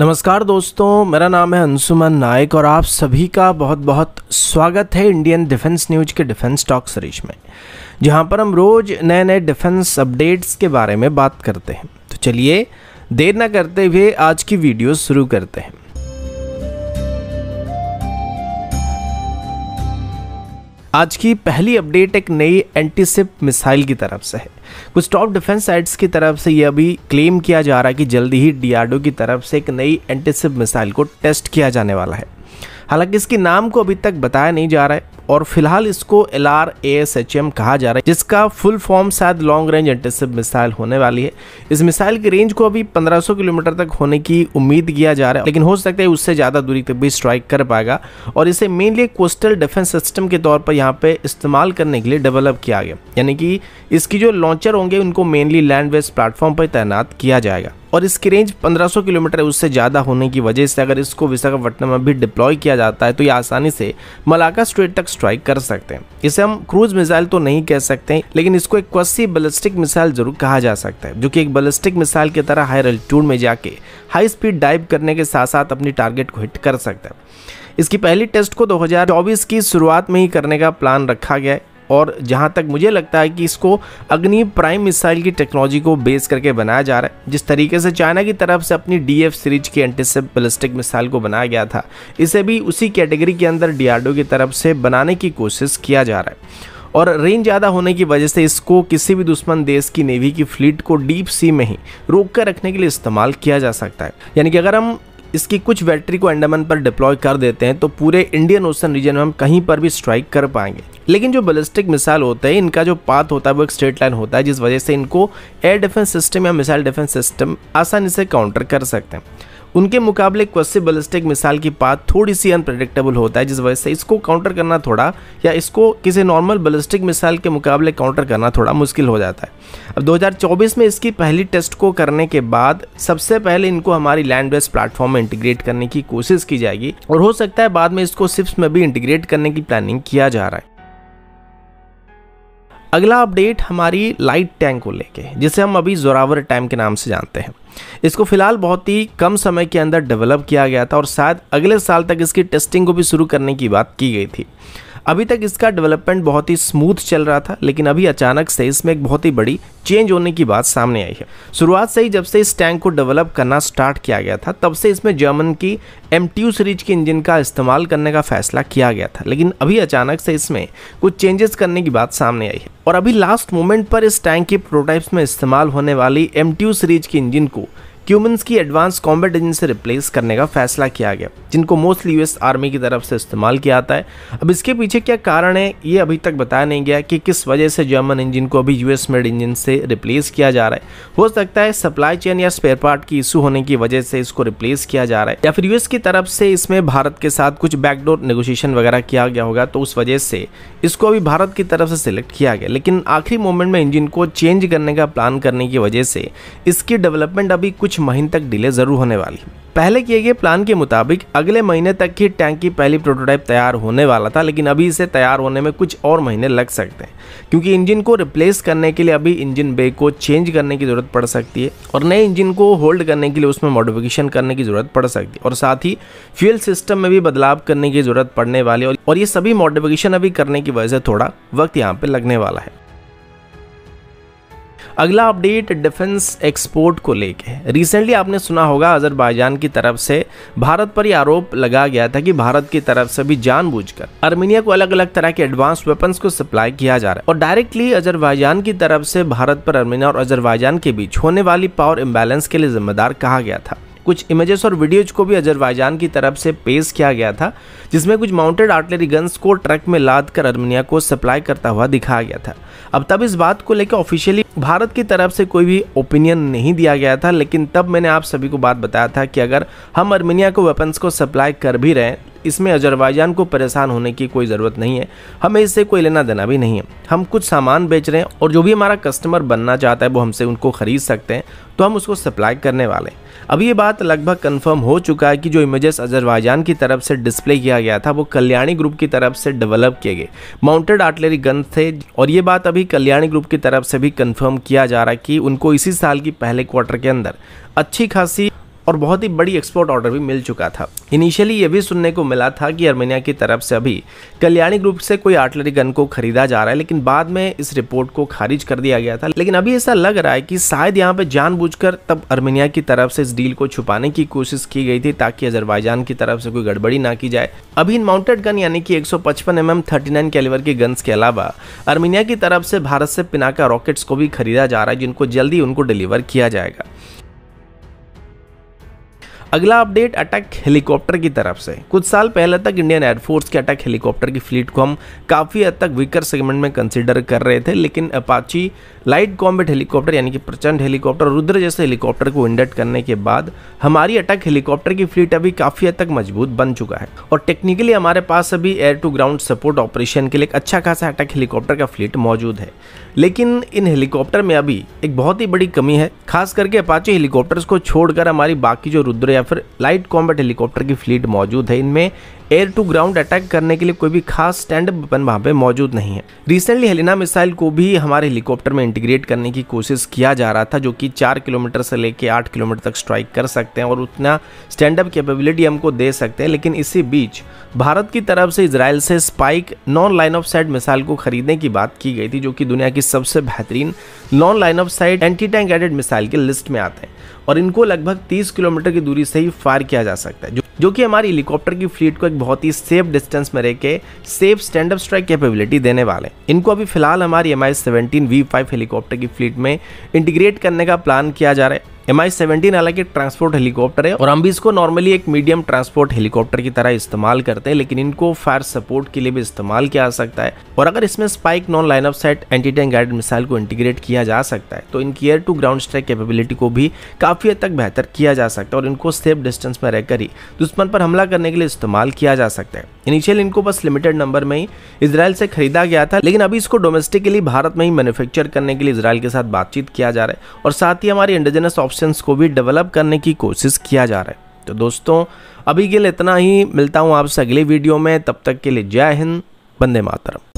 नमस्कार दोस्तों मेरा नाम है अंशुमन नायक और आप सभी का बहुत बहुत स्वागत है इंडियन डिफेंस न्यूज के डिफेंस टॉक सीरीज में जहां पर हम रोज नए नए डिफेंस अपडेट्स के बारे में बात करते हैं तो चलिए देर ना करते हुए आज की वीडियो शुरू करते हैं आज की पहली अपडेट एक नई एंटीसिप मिसाइल की तरफ से है कुछ टॉप डिफेंस साइट्स की तरफ से यह भी क्लेम किया जा रहा है कि जल्दी ही डीआरडो की तरफ से एक नई एंटीसिप मिसाइल को टेस्ट किया जाने वाला है हालांकि इसके नाम को अभी तक बताया नहीं जा रहा है और फिलहाल इसको L R S H M कहा जा रहा है जिसका फुल फॉर्म शायद लॉन्ग रेंज एंटेसिव मिसाइल होने वाली है इस मिसाइल की रेंज को अभी 1500 किलोमीटर तक होने की उम्मीद किया जा रहा है लेकिन हो सकता है उससे ज़्यादा दूरी तक भी स्ट्राइक कर पाएगा और इसे मेनली कोस्टल डिफेंस सिस्टम के तौर पर यहाँ पे इस्तेमाल करने के लिए डेवलप किया गया यानी कि इसकी जो लॉन्चर होंगे उनको मेनली लैंड वेस्ट प्लेटफॉर्म पर तैनात किया जाएगा और इसकी रेंज 1500 किलोमीटर उससे ज़्यादा होने की वजह से अगर इसको विशाखापट्टनम में भी डिप्लॉय किया जाता है तो ये आसानी से मलाका स्ट्रेट तक स्ट्राइक कर सकते हैं इसे हम क्रूज मिसाइल तो नहीं कह सकते लेकिन इसको एक क्वस्सी बलिस्टिक मिसाइल जरूर कहा जा सकता है जो कि एक बलिस्टिक मिसाइल की तरह हाई एल्टीट्यूड में जाके हाई स्पीड डाइव करने के साथ साथ अपनी टारगेट को हिट कर सकता है इसकी पहली टेस्ट को 2024 की शुरुआत में ही करने का प्लान रखा गया है और जहाँ तक मुझे लगता है कि इसको अग्नि प्राइम मिसाइल की टेक्नोलॉजी को बेस करके बनाया जा रहा है जिस तरीके से चाइना की तरफ से अपनी डी सीरीज की एंटीसेप बलिस्टिक मिसाइल को बनाया गया था इसे भी उसी कैटेगरी के अंदर डी की तरफ से बनाने की कोशिश किया जा रहा है और रेंज ज़्यादा होने की वजह से इसको किसी भी दुश्मन देश की नेवी की फ्लीट को डीप सी में ही रोक कर रखने के लिए इस्तेमाल किया जा सकता है यानी कि अगर हम इसकी कुछ बैटरी को अंडमान पर डिप्लॉय कर देते हैं तो पूरे इंडियन ओशन रीजन में हम कहीं पर भी स्ट्राइक कर पाएंगे लेकिन जो बलिस्टिक मिसाइल होते हैं इनका जो पाथ होता है वो एक स्ट्रेट लाइन होता है जिस वजह से इनको एयर डिफेंस सिस्टम या मिसाइल डिफेंस सिस्टम आसानी से काउंटर कर सकते हैं उनके मुकाबले क्वेश्चन बलिस्टिक मिसाइल की पात थोड़ी सी अनप्रडिक्टेबल होता है जिस वजह से इसको काउंटर करना थोड़ा या इसको किसी नॉर्मल बलिस्टिक मिसाइल के मुकाबले काउंटर करना थोड़ा मुश्किल हो जाता है अब 2024 में इसकी पहली टेस्ट को करने के बाद सबसे पहले इनको हमारी लैंड बेस्ड प्लेटफॉर्म में इंटीग्रेट करने की कोशिश की जाएगी और हो सकता है बाद में इसको सिप्स में भी इंटीग्रेट करने की प्लानिंग किया जा रहा है अगला अपडेट हमारी लाइट टैंक को लेके जिसे हम अभी जोरावर टैंक के नाम से जानते हैं इसको फिलहाल बहुत ही कम समय के अंदर डेवलप किया गया था और शायद अगले साल तक इसकी टेस्टिंग को भी शुरू करने की बात की गई थी अभी तक इसका डेवलपमेंट बहुत ही स्मूथ चल रहा था लेकिन अभी अचानक से इसमें एक बहुत ही बड़ी चेंज होने की बात सामने आई है शुरुआत से ही जब से इस टैंक को डेवलप करना स्टार्ट किया गया था तब से इसमें जर्मन की एम सीरीज के इंजन का इस्तेमाल करने का फैसला किया गया था लेकिन अभी अचानक से इसमें कुछ चेंजेस करने की बात सामने आई है और अभी लास्ट मोमेंट पर इस टैंक के प्रोटोटाइप्स में इस्तेमाल होने वाली एम सीरीज के इंजन को क्यूमन्स की एडवांस कॉम्बैट इंजन से रिप्लेस करने का फैसला किया गया जिनको मोस्टली यूएस आर्मी की तरफ से इस्तेमाल किया जाता है अब इसके पीछे क्या कारण है ये अभी तक बताया नहीं गया कि किस वजह से जर्मन इंजन को अभी यूएस मेड इंजन से रिप्लेस किया जा रहा है हो सकता है सप्लाई चेन या स्पेयर पार्ट की इशू होने की वजह से इसको रिप्लेस किया जा रहा है या फिर यूएस की तरफ से इसमें भारत के साथ कुछ बैकडोर नेगोशिएशन वगैरह किया गया होगा तो उस वजह से इसको अभी भारत की तरफ से सिलेक्ट किया गया लेकिन आखिरी मोमेंट में इंजन को चेंज करने का प्लान करने की वजह से इसकी डेवलपमेंट अभी कुछ कुछ महीने तक डिले जरूर होने वाली पहले किए गए प्लान के मुताबिक अगले महीने तक ही टैंक की पहली प्रोटोटाइप तैयार होने वाला था लेकिन अभी इसे तैयार होने में कुछ और महीने लग सकते हैं क्योंकि इंजन को रिप्लेस करने के लिए अभी इंजन बे को चेंज करने की ज़रूरत पड़ सकती है और नए इंजन को होल्ड करने के लिए उसमें मॉडिफिकेशन करने की ज़रूरत पड़ सकती है और साथ ही फ्यूल सिस्टम में भी बदलाव करने की ज़रूरत पड़ने वाली और ये सभी मॉडिफिकेशन अभी करने की वजह से थोड़ा वक्त यहाँ पर लगने वाला है अगला अपडेट डिफेंस एक्सपोर्ट को लेके रिसेंटली आपने सुना होगा अजरबैजान की तरफ से भारत पर यह आरोप लगा गया था कि भारत की तरफ से भी जानबूझकर अर्मेनिया को अलग अलग तरह के एडवांस वेपन्स को सप्लाई किया जा रहा है और डायरेक्टली अजरबैजान की तरफ से भारत पर अर्मेनिया और अजरबैजान के बीच होने वाली पावर इम्बैलेंस के लिए जिम्मेदार कहा गया था कुछ इमेजेस और वीडियोज को भी अजरबैजान की तरफ से पेश किया गया था जिसमें कुछ माउंटेड आर्टिलरी गन्स को ट्रक में लाद कर अर्मेनिया को सप्लाई करता हुआ दिखाया गया था अब तब इस बात को लेकर ऑफिशियली भारत की तरफ से कोई भी ओपिनियन नहीं दिया गया था लेकिन तब मैंने आप सभी को बात बताया था कि अगर हम अर्मेनिया को वेपन्स को सप्लाई कर भी रहे इसमें अजरबैजान को परेशान होने की कोई ज़रूरत नहीं है हमें इससे कोई लेना देना भी नहीं है हम कुछ सामान बेच रहे हैं और जो भी हमारा कस्टमर बनना चाहता है वो हमसे उनको ख़रीद सकते हैं तो हम उसको सप्लाई करने वाले हैं अब ये बात लगभग कंफर्म हो चुका है कि जो इमेजेस अजरबैजान की तरफ से डिस्प्ले किया गया था वो कल्याणी ग्रुप की तरफ से डेवलप किए गए माउंटेड आर्टलरी गन थे और ये बात अभी कल्याणी ग्रुप की तरफ से भी कंफर्म किया जा रहा है कि उनको इसी साल की पहले क्वार्टर के अंदर अच्छी खासी और बहुत ही बड़ी एक्सपोर्ट ऑर्डर भी मिल चुका था इनिशियली ये भी सुनने को मिला था कि अर्मेनिया की तरफ से अभी कल्याणी ग्रुप से कोई आर्टलरी गन को खरीदा जा रहा है लेकिन बाद में इस रिपोर्ट को खारिज कर दिया गया था लेकिन अभी ऐसा लग रहा है कि शायद यहाँ पे जानबूझकर तब अर्मेनिया की तरफ से इस डील को छुपाने की कोशिश की गई थी ताकि अजरबाइजान की तरफ से कोई गड़बड़ी ना की जाए अभी इन माउंटेड गन यानी कि एक सौ पचपन एम एम कैलिवर के गन्स के अलावा अर्मेनिया की तरफ से भारत से पिनाका रॉकेट्स को भी खरीदा जा रहा है जिनको जल्दी उनको डिलीवर किया जाएगा अगला अपडेट अटैक हेलीकॉप्टर की तरफ से कुछ साल पहले तक इंडियन एयरफोर्स के अटैक हेलीकॉप्टर की फ्लीट को हम काफ़ी हद तक वीकर सेगमेंट में कंसिडर कर रहे थे लेकिन अपाची लाइट कॉम्बेट हेलीकॉप्टर यानी कि प्रचंड हेलीकॉप्टर रुद्र जैसे हेलीकॉप्टर को इंडक्ट करने के बाद हमारी अटैक हेलीकॉप्टर की फ्लीट अभी काफ़ी हद तक मजबूत बन चुका है और टेक्निकली हमारे पास अभी air to ground support operation के लिए एक अच्छा खासा अटैक हेलीकॉप्टर का फ्लीट मौजूद है लेकिन इन हेलीकॉप्टर में अभी एक बहुत ही बड़ी कमी है खास करके अपाची हेलीकॉप्टर्स को छोड़कर हमारी बाकी जो रुद्र या या फिर लाइट कॉम्बैट हेलीकॉप्टर की फ्लीट मौजूद है इनमें एयर टू ग्राउंड अटैक करने के लिए कोई भी खास स्टैंड वेपन वहाँ पे मौजूद नहीं है रिसेंटली हेलिना मिसाइल को भी हमारे हेलीकॉप्टर में इंटीग्रेट करने की कोशिश किया जा रहा था जो कि चार किलोमीटर से लेकर आठ किलोमीटर तक स्ट्राइक कर सकते हैं और उतना स्टैंड अप कैपेबिलिटी हमको दे सकते हैं लेकिन इसी बीच भारत की तरफ से इसराइल से spike non line of side missile को खरीदने की बात की गई थी जो कि दुनिया की सबसे बेहतरीन non line of side anti tank aided missile के लिस्ट में आते हैं और इनको लगभग 30 किलोमीटर की दूरी से ही फायर किया जा सकता है जो कि हमारी हेलीकॉप्टर की फ्लीट को एक बहुत ही सेफ डिस्टेंस में रह के safe stand up strike capability देने वाले हैं इनको अभी फिलहाल हमारी M I seventeen V five helicopter की फ्लीट में इंटीग्रेट करने का प्लान किया जा रहा है एम आई सेवेंटीन हालांकि ट्रांसपोर्ट हेलीकॉप्टर है और हम भी इसको नॉर्मली एक मीडियम ट्रांसपोर्ट हेलीकॉप्टर की तरह इस्तेमाल करते हैं लेकिन इनको फायर सपोर्ट के लिए भी इस्तेमाल किया जा सकता है और अगर इसमें spike non line of sight anti tank guide missile को इंटीग्रेट किया जा सकता है तो इनकी air to ground strike capability को भी काफ़ी हद तक बेहतर किया जा सकता है और इनको सेफ डिस्टेंस में रहकर ही दुश्मन पर हमला करने के लिए इस्तेमाल किया जा सकता है इनिशियल इनको बस लिमिटेड नंबर में ही इसराइल से खरीदा गया था लेकिन अभी इसको डोमेस्टिकली भारत में ही मैन्युफैक्चर करने के लिए इसराइल के साथ बातचीत किया जा रहा है और साथ ही हमारे इंडिजिनस ऑप्शन को भी डेवलप करने की कोशिश किया जा रहा है तो दोस्तों अभी के लिए इतना ही मिलता हूँ आपसे अगले वीडियो में तब तक के लिए जय हिंद बंदे मातरम